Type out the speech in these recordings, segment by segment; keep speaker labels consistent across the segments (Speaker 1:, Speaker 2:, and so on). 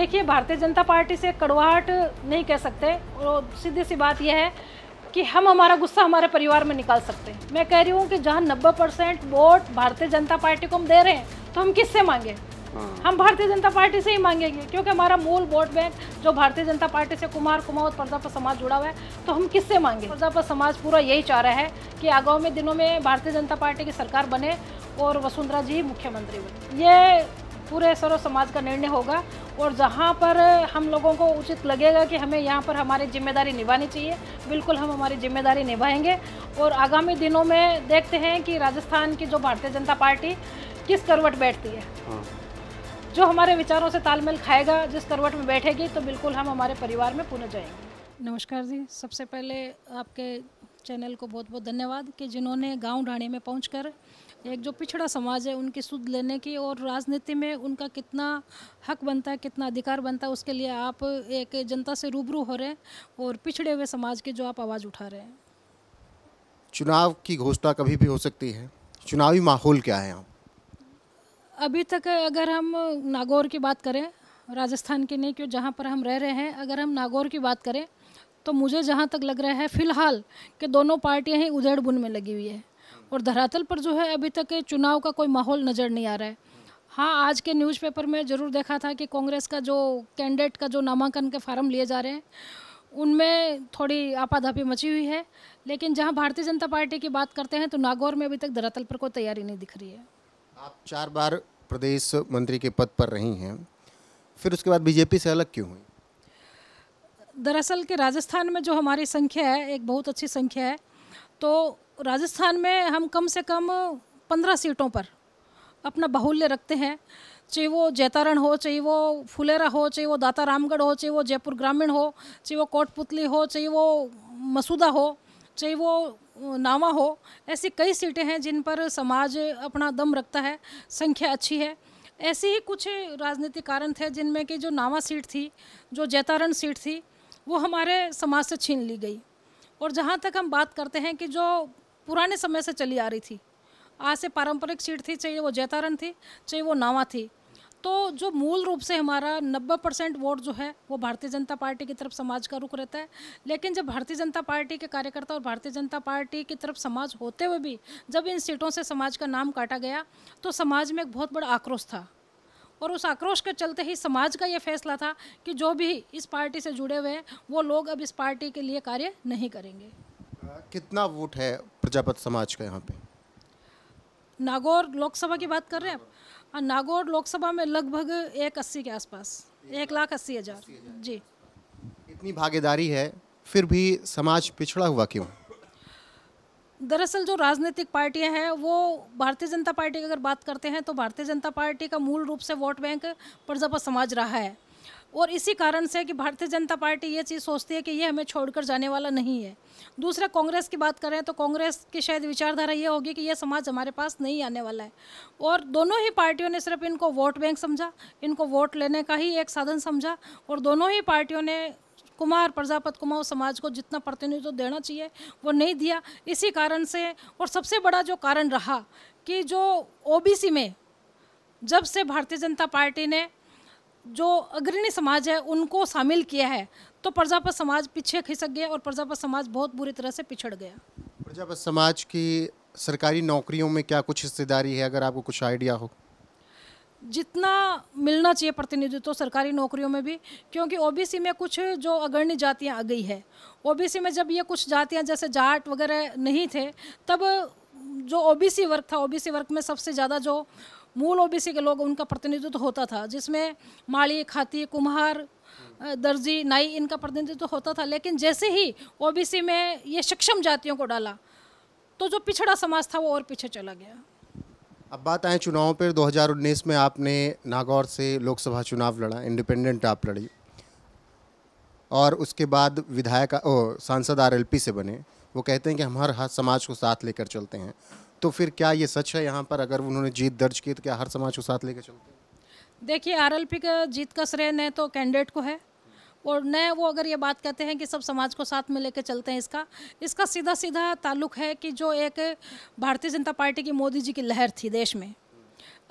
Speaker 1: देखिए भारतीय जनता पार्टी से कड़वाहट नहीं कह सकते और सीधी सी बात यह है कि हम हमारा गुस्सा हमारे परिवार में निकाल सकते हैं मैं कह रही हूँ कि जहाँ नब्बे परसेंट वोट भारतीय जनता पार्टी को हम दे रहे हैं तो हम किससे मांगे हाँ। हम भारतीय जनता पार्टी से ही मांगेंगे क्योंकि हमारा मूल वोट बैंक जो भारतीय जनता पार्टी से कुमार कुमाऊत प्रजापा समाज जुड़ा हुआ है तो हम किससे मांगे प्रजापा समाज पूरा यही चाह रहा है कि आगामी दिनों में भारतीय जनता पार्टी की सरकार बने और वसुंधरा जी मुख्यमंत्री बने ये पूरे सरो समाज का निर्णय होगा और जहाँ पर हम लोगों को उचित लगेगा कि हमें यहाँ पर हमारी जिम्मेदारी निभानी चाहिए बिल्कुल हम हमारी जिम्मेदारी निभाएंगे और आगामी दिनों में देखते हैं कि राजस्थान की जो भारतीय जनता पार्टी किस करवट बैठती है हाँ। जो हमारे विचारों से तालमेल खाएगा जिस करवट में बैठेगी तो बिल्कुल हम हमारे परिवार में पुनः जाएंगे नमस्कार जी सबसे पहले आपके चैनल को बहुत बहुत धन्यवाद कि जिन्होंने गांव ढाणे में पहुंचकर एक जो पिछड़ा समाज है उनकी सुध लेने की और राजनीति में उनका कितना हक बनता है कितना अधिकार बनता है उसके लिए आप एक जनता से रूबरू हो रहे हैं और पिछड़े हुए समाज के जो आप आवाज़ उठा रहे हैं
Speaker 2: चुनाव की घोषणा कभी भी हो सकती है चुनावी माहौल क्या है यहाँ
Speaker 1: अभी तक अगर हम नागौर की बात करें राजस्थान के नहीं क्यों जहाँ पर हम रह रहे हैं अगर हम नागौर की बात करें तो मुझे जहाँ तक लग रहा है फिलहाल कि दोनों पार्टियाँ ही उधेड़ बुन में लगी हुई है और धरातल पर जो है अभी तक चुनाव का कोई माहौल नज़र नहीं आ रहा है हाँ आज के न्यूज़पेपर में ज़रूर देखा था कि कांग्रेस का जो कैंडिडेट का जो नामांकन के फार्म लिए जा रहे हैं उनमें थोड़ी आपाधापी मची हुई है लेकिन जहां भारतीय जनता पार्टी की बात करते हैं तो नागौर में अभी तक धरातल पर कोई तैयारी नहीं दिख रही है
Speaker 2: आप चार बार प्रदेश मंत्री के पद पर रही हैं फिर उसके बाद बीजेपी से अलग क्यों हुई
Speaker 1: दरअसल के राजस्थान में जो हमारी संख्या है एक बहुत अच्छी संख्या है तो राजस्थान में हम कम से कम पंद्रह सीटों पर अपना बाहुल्य रखते हैं चाहे वो जैतारण हो चाहे वो फुलेरा हो चाहे वो दाता रामगढ़ हो चाहे वो जयपुर ग्रामीण हो चाहे वो कोटपुतली हो चाहे वो मसूदा हो चाहे वो नावा हो ऐसी कई सीटें हैं जिन पर समाज अपना दम रखता है संख्या अच्छी है ऐसे ही कुछ राजनीतिक कारण थे जिनमें कि जो नावा सीट थी जो जैतारण सीट थी वो हमारे समाज से छीन ली गई और जहाँ तक हम बात करते हैं कि जो पुराने समय से चली आ रही थी आज से पारंपरिक सीट थी चाहे वो जैतारण थी चाहे वो नावा थी तो जो मूल रूप से हमारा 90 परसेंट वोट जो है वो भारतीय जनता पार्टी की तरफ समाज का रुख रहता है लेकिन जब भारतीय जनता पार्टी के कार्यकर्ता और भारतीय जनता पार्टी की तरफ समाज होते हुए भी जब इन सीटों से समाज का नाम काटा गया तो समाज में एक बहुत बड़ा आक्रोश था और उस आक्रोश के चलते ही समाज का ये फैसला था कि जो भी इस पार्टी से जुड़े हुए हैं वो लोग अब इस पार्टी के लिए कार्य नहीं करेंगे
Speaker 2: कितना वोट है प्रजापत समाज का यहाँ पे
Speaker 1: नागौर लोकसभा की बात कर रहे हैं आप नागौर लोकसभा में लगभग एक अस्सी के आसपास एक लाख अस्सी हज़ार जी
Speaker 2: इतनी भागीदारी है फिर भी समाज पिछड़ा हुआ क्यों
Speaker 1: दरअसल जो राजनीतिक पार्टियां हैं वो भारतीय जनता पार्टी की अगर बात करते हैं तो भारतीय जनता पार्टी का मूल रूप से वोट बैंक प्रजापा समाज रहा है और इसी कारण से कि भारतीय जनता पार्टी ये चीज़ सोचती है कि ये हमें छोड़कर जाने वाला नहीं है दूसरा कांग्रेस की बात करें तो कांग्रेस की शायद विचारधारा ये होगी कि ये समाज हमारे पास नहीं आने वाला है और दोनों ही पार्टियों ने सिर्फ इनको वोट बैंक समझा इनको वोट लेने का ही एक साधन समझा और दोनों ही पार्टियों ने कुमार प्रजापत कुमाऊ समाज को जितना प्रतिनिधित्व देना चाहिए वो नहीं दिया इसी कारण से और सबसे बड़ा जो कारण रहा कि जो ओबीसी में जब से भारतीय जनता पार्टी ने जो अग्रणी समाज है उनको शामिल किया है तो प्रजापत समाज पीछे खिसक गया और प्रजापत समाज बहुत बुरी तरह से पिछड़ गया
Speaker 2: प्रजापत समाज की सरकारी नौकरियों में क्या कुछ हिस्सेदारी है अगर आपको कुछ आइडिया हो
Speaker 1: जितना मिलना चाहिए प्रतिनिधित्व तो सरकारी नौकरियों में भी क्योंकि ओबीसी में कुछ जो अग्रणी जातियाँ आ गई है ओबीसी में जब ये कुछ जातियाँ जैसे जाट वगैरह नहीं थे तब जो ओबीसी वर्ग था ओबीसी वर्ग में सबसे ज़्यादा जो मूल ओबीसी के लोग उनका प्रतिनिधित्व तो होता था जिसमें माली खाती कुम्हार दर्जी नाई इनका प्रतिनिधित्व तो होता था लेकिन जैसे ही ओबीसी में ये सक्षम जातियों को डाला तो जो पिछड़ा समाज था वो और पीछे चला गया
Speaker 2: अब बात आए चुनाव पर 2019 में आपने नागौर से लोकसभा चुनाव लड़ा इंडिपेंडेंट आप लड़ी और उसके बाद विधायक ओ, सांसद आरएलपी से बने वो कहते हैं कि हम हर हर समाज को साथ लेकर चलते हैं तो फिर क्या ये सच है यहाँ पर अगर उन्होंने जीत दर्ज की तो क्या हर समाज को साथ लेकर चलते
Speaker 1: हैं देखिए आरएलपी का जीत का श्रेय न तो कैंडिडेट को है और नए वो अगर ये बात कहते हैं कि सब समाज को साथ में लेकर चलते हैं इसका इसका सीधा सीधा ताल्लुक है कि जो एक भारतीय जनता पार्टी की मोदी जी की लहर थी देश में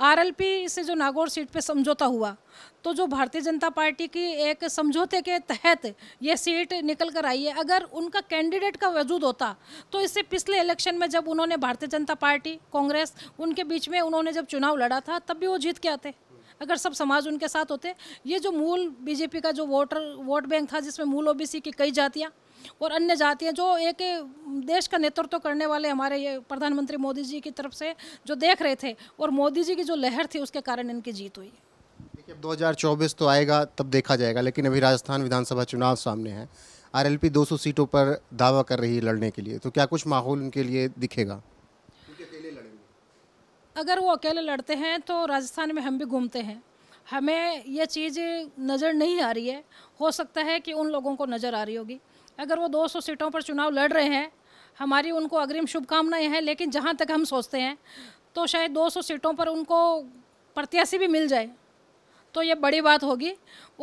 Speaker 1: आरएलपी से जो नागौर सीट पे समझौता हुआ तो जो भारतीय जनता पार्टी की एक समझौते के तहत ये सीट निकल कर आई है अगर उनका कैंडिडेट का वजूद होता तो इससे पिछले इलेक्शन में जब उन्होंने भारतीय जनता पार्टी कांग्रेस उनके बीच में उन्होंने जब चुनाव लड़ा था तब भी वो जीत के आते अगर सब समाज उनके साथ होते ये जो मूल बीजेपी का जो वोटर वोट बैंक था जिसमें मूल ओबीसी की कई जातियाँ और अन्य जातियाँ जो एक देश का नेतृत्व तो करने वाले हमारे ये प्रधानमंत्री मोदी जी की तरफ से जो देख रहे थे और मोदी जी की जो लहर थी उसके कारण इनकी जीत हुई
Speaker 2: देखिए अब 2024 तो आएगा तब देखा जाएगा लेकिन अभी राजस्थान विधानसभा चुनाव सामने है आरएलपी 200 सीटों पर दावा कर रही है लड़ने के लिए तो क्या कुछ माहौल उनके लिए दिखेगा
Speaker 1: अगर वो अकेले लड़ते हैं तो राजस्थान में हम भी घूमते हैं हमें यह चीज़ नज़र नहीं आ रही है हो सकता है कि उन लोगों को नज़र आ रही होगी अगर वो 200 सीटों पर चुनाव लड़ रहे हैं हमारी उनको अग्रिम शुभकामनाएं हैं लेकिन जहाँ तक हम सोचते हैं तो शायद 200 सीटों पर उनको प्रत्याशी भी मिल जाए तो ये बड़ी बात होगी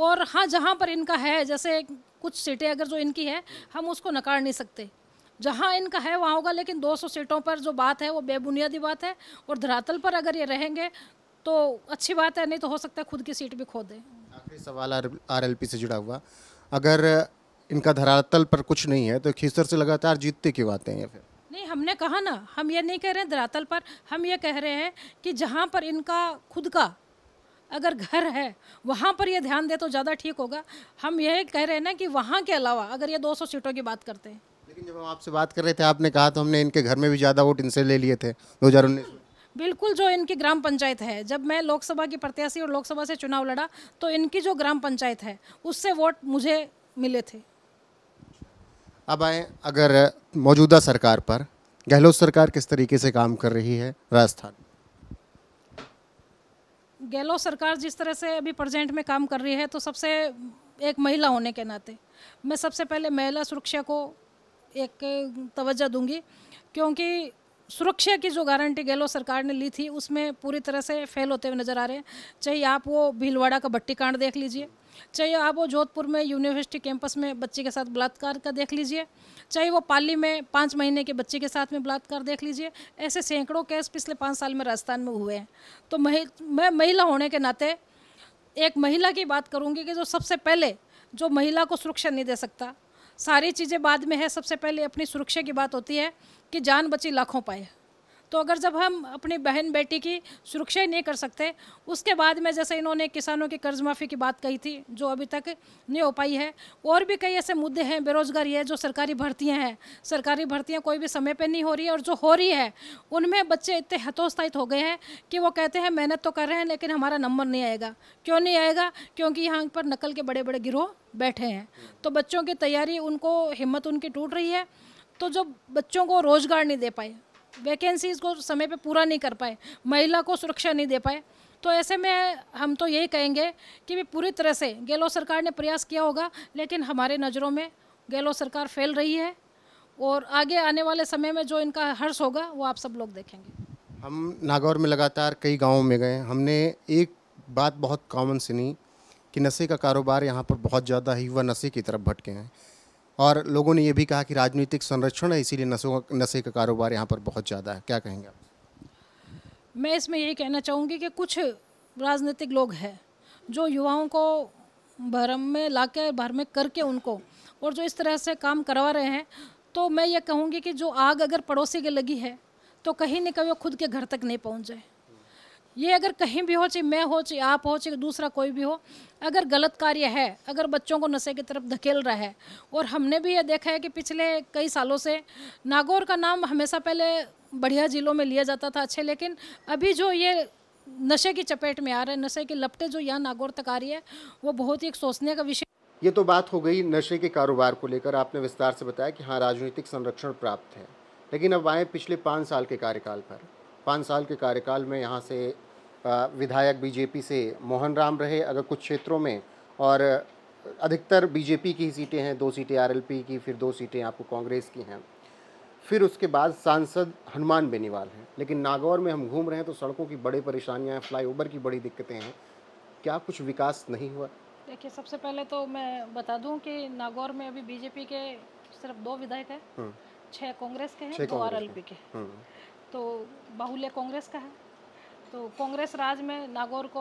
Speaker 1: और हाँ जहाँ पर इनका है जैसे कुछ सीटें अगर जो इनकी है हम उसको नकार नहीं सकते जहाँ इनका है वहाँ होगा लेकिन 200 सीटों पर जो बात है वो बेबुनियादी बात है और धरातल पर अगर ये रहेंगे तो अच्छी बात है नहीं तो हो सकता है खुद की सीट भी खो दें
Speaker 2: आखिरी सवाल आरएलपी से जुड़ा हुआ अगर इनका धरातल पर कुछ नहीं है तो खीसर से लगातार जीतते क्यों आते हैं फिर
Speaker 1: नहीं हमने कहा ना हम ये नहीं कह रहे हैं धरातल पर हम ये कह रहे हैं कि जहाँ पर इनका खुद का अगर घर है वहाँ पर ये ध्यान दे तो ज़्यादा ठीक होगा हम ये कह रहे हैं ना कि वहाँ के अलावा अगर ये 200 सीटों की बात करते हैं
Speaker 2: लेकिन जब हम आपसे बात कर रहे थे आपने कहा तो हमने इनके घर में भी ज़्यादा वोट इनसे ले लिए थे दो
Speaker 1: बिल्कुल जो इनकी ग्राम पंचायत है जब मैं लोकसभा की प्रत्याशी और लोकसभा से चुनाव लड़ा तो इनकी जो ग्राम पंचायत है उससे वोट मुझे मिले थे
Speaker 2: अब आए अगर मौजूदा सरकार पर गहलोत सरकार किस तरीके से काम कर रही है राजस्थान
Speaker 1: गहलोत सरकार जिस तरह से अभी प्रजेंट में काम कर रही है तो सबसे एक महिला होने के नाते मैं सबसे पहले महिला सुरक्षा को एक तवज्जा दूंगी क्योंकि सुरक्षा की जो गारंटी गहलोत सरकार ने ली थी उसमें पूरी तरह से फेल होते हुए नज़र आ रहे हैं चाहे आप वो भीलवाड़ा का भट्टी कांड देख लीजिए चाहे आप वो जोधपुर में यूनिवर्सिटी कैंपस में बच्चे के साथ बलात्कार का देख लीजिए चाहे वो पाली में पाँच महीने के बच्चे के साथ में बलात्कार देख लीजिए ऐसे सैकड़ों केस पिछले पाँच साल में राजस्थान में हुए हैं तो मैं महिला होने के नाते एक महिला की बात करूँगी कि जो सबसे पहले जो महिला को सुरक्षा नहीं दे सकता सारी चीज़ें बाद में है सबसे पहले अपनी सुरक्षा की बात होती है कि जान बची लाखों पाए तो अगर जब हम अपनी बहन बेटी की सुरक्षा ही नहीं कर सकते उसके बाद में जैसे इन्होंने किसानों की कर्ज माफ़ी की बात कही थी जो अभी तक नहीं हो पाई है और भी कई ऐसे मुद्दे हैं बेरोजगारी है जो सरकारी भर्तियाँ हैं सरकारी भर्तियाँ कोई भी समय पर नहीं हो रही है और जो हो रही है उनमें बच्चे इतने हतोत्साहित हो गए हैं कि वो कहते हैं मेहनत तो कर रहे हैं लेकिन हमारा नंबर नहीं आएगा क्यों नहीं आएगा क्योंकि यहाँ पर नकल के बड़े बड़े गिरोह बैठे हैं तो बच्चों की तैयारी उनको हिम्मत उनकी टूट रही है तो जो बच्चों को रोज़गार नहीं दे पाए वैकेंसीज़ को समय पे पूरा नहीं कर पाए महिला को सुरक्षा नहीं दे पाए तो ऐसे में हम तो यही कहेंगे कि भी पूरी तरह से गहलोत सरकार ने प्रयास किया होगा लेकिन हमारे नज़रों में गहलोत सरकार फैल रही है और आगे आने वाले समय में जो इनका हर्ष होगा वो आप सब लोग देखेंगे हम
Speaker 2: नागौर में लगातार कई गाँव में गए हमने एक बात बहुत कॉमन सुनी कि नशे का कारोबार यहाँ पर बहुत ज़्यादा ही हुआ नशे की तरफ भटके हैं और लोगों ने यह भी कहा कि राजनीतिक संरक्षण है इसीलिए नशों नशे का कारोबार यहाँ पर बहुत ज़्यादा है क्या कहेंगे आप
Speaker 1: मैं इसमें यही कहना चाहूँगी कि कुछ राजनीतिक लोग हैं जो युवाओं को भरम में ला के भर में करके उनको और जो इस तरह से काम करवा रहे हैं तो मैं ये कहूँगी कि जो आग अगर पड़ोसी के लगी है तो कहीं ना कहीं वो खुद के घर तक नहीं पहुँच जाए ये अगर कहीं भी हो चाहे मैं हो चाहे आप हो चाहे दूसरा कोई भी हो अगर गलत कार्य है अगर बच्चों को नशे की तरफ धकेल रहा है और हमने भी ये देखा है कि पिछले कई सालों से नागौर का नाम हमेशा पहले बढ़िया ज़िलों में लिया जाता था अच्छे लेकिन अभी जो ये नशे की चपेट में आ रहे हैं नशे की लपटे जो यहाँ नागौर तक आ रही है वो बहुत ही एक सोचने का विषय
Speaker 2: ये तो बात हो गई नशे के कारोबार को लेकर आपने विस्तार से बताया कि हाँ राजनीतिक संरक्षण प्राप्त है लेकिन अब आए पिछले पाँच साल के कार्यकाल पर पाँच साल के कार्यकाल में यहाँ से विधायक बीजेपी से मोहन राम रहे अगर कुछ क्षेत्रों में और अधिकतर बीजेपी की सीटें हैं दो सीटें आरएलपी की फिर दो सीटें आपको कांग्रेस की हैं फिर उसके बाद सांसद हनुमान बेनीवाल हैं लेकिन नागौर में हम घूम रहे हैं तो सड़कों की बड़ी परेशानियाँ हैं ओवर की बड़ी दिक्कतें हैं क्या कुछ विकास नहीं हुआ
Speaker 1: देखिए सबसे पहले तो मैं बता दूं कि नागौर में अभी बीजेपी के सिर्फ दो विधायक हैं हम्म। छः कांग्रेस के हैं दो आर के हम्म। तो बाहुल्य कांग्रेस का है तो कांग्रेस राज में नागौर को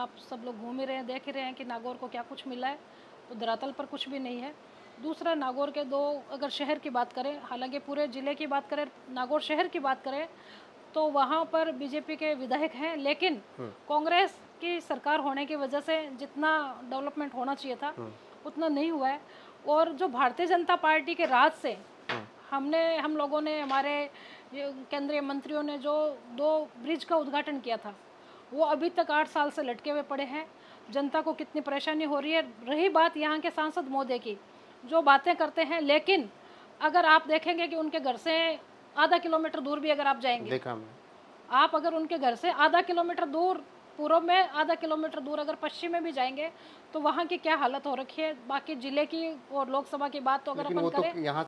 Speaker 1: आप सब लोग घूम ही रहे हैं देख ही रहे हैं कि नागौर को क्या कुछ मिला है तो धरातल पर कुछ भी नहीं है दूसरा नागौर के दो अगर शहर की बात करें हालांकि पूरे ज़िले की बात करें नागौर शहर की बात करें तो वहाँ पर बीजेपी के विधायक हैं लेकिन हम्म। कांग्रेस की सरकार होने की वजह से जितना डेवलपमेंट होना चाहिए था हम्म। उतना नहीं हुआ है और जो भारतीय जनता पार्टी के राज से हमने हम लोगों ने हमारे केंद्रीय मंत्रियों ने जो दो ब्रिज का उद्घाटन किया था वो अभी तक आठ साल से लटके हुए पड़े हैं जनता को कितनी परेशानी हो रही है रही बात यहाँ के सांसद मोदी की जो बातें करते हैं लेकिन अगर आप देखेंगे कि उनके घर से आधा किलोमीटर दूर भी अगर आप जाएंगे देखा आप अगर उनके घर से आधा किलोमीटर दूर पूर्व में आधा किलोमीटर दूर अगर पश्चिम में भी जाएंगे तो वहाँ की क्या हालत हो रखी है बाकी जिले की और लोकसभा की बात तो अगर अपन तो करें
Speaker 2: तो